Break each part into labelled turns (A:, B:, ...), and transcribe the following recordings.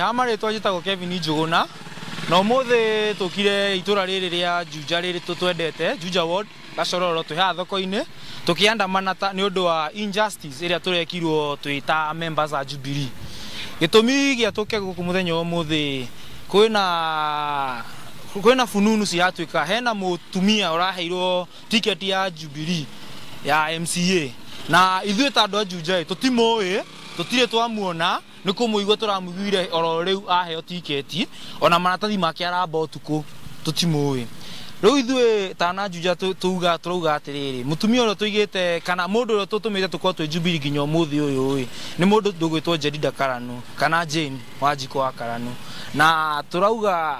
A: ha marĩtwa njĩtagwo Kevin Njuguna na ũmũthĩ tũkire itura rĩrĩ rĩa Juja rĩrĩ tũtwendete Juja Ward gacororo twĩ haha thoko-inĩ tũkĩandamana ni ũndũ wa injustice ĩrĩa tũrekirwo twĩ ta members a Jubilee gĩtũmi gĩa tũke gũkũ mũthenya ũmũthĩ kwĩna kwĩna fununu ciratuĩka hena mũtumia ũraheirwo ticket ya Jubilee ya MCA na ithuĩ ta andũ a Juja tũtimũĩ tutire twamuona nä kå må igua tå ramuiguire oro riu u aheo tiketi ona maratathi make aramba ũtukå tå timå ä rä u ithuä tana njuja tuga tå rauga atä rä rä må tumia kana må ndå å rä a tå tå jubiri nginya å uyu thä ni yå ä nä må karanu kana jane wa njiko wa karanu na tå rauga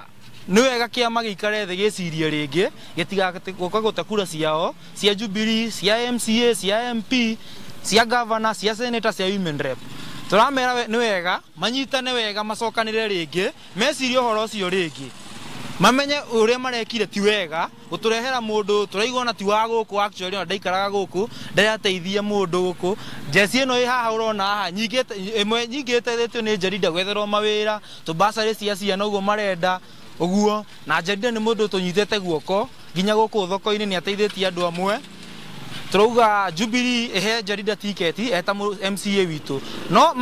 A: nä wega kä ama gä ikare thä gä cirie rä ngä gä tigagåka kura ciao cia jubiri cia mca cia mp cia gavana cia seneta cia women rep turamera nä wega manyitane wega macokanire rĩngĩ mecirie ũhoro ũcio rĩngĩ mamenye ũrĩa marekire ti wega gũtũrehera mũndũ tũraigua na ti wa gũkũ actually ona ndaikaraga gũkũ ndĩrateithie mũndũ gũkũ ä no ĩ haha ũrona haha ĩmwe nyingĩtethĩtio nĩ njarida gwetherwo mawĩra tũmbacarĩ cia ciana å marenda ũguo na njarida nĩ mũndũ tũnyitĩte guoko nginya kå thoko nä ateithä tie andå amwe turauga Jubilee he Jarida tiketi eta MCA witå no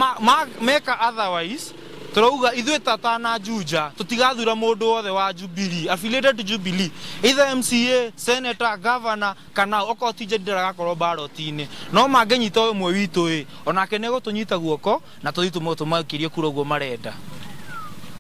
A: meka otherwise turauga ithuä tatana junja tutigathura mundu wothe wa Jubilee affiliated to Jubilee either MCA senator governor kana oko tije dira ragakorwo baroti-inä no mangä nyita å mwe witå ä onake nä gå tå nyita guoko na tå thiä tå makä rie kura marenda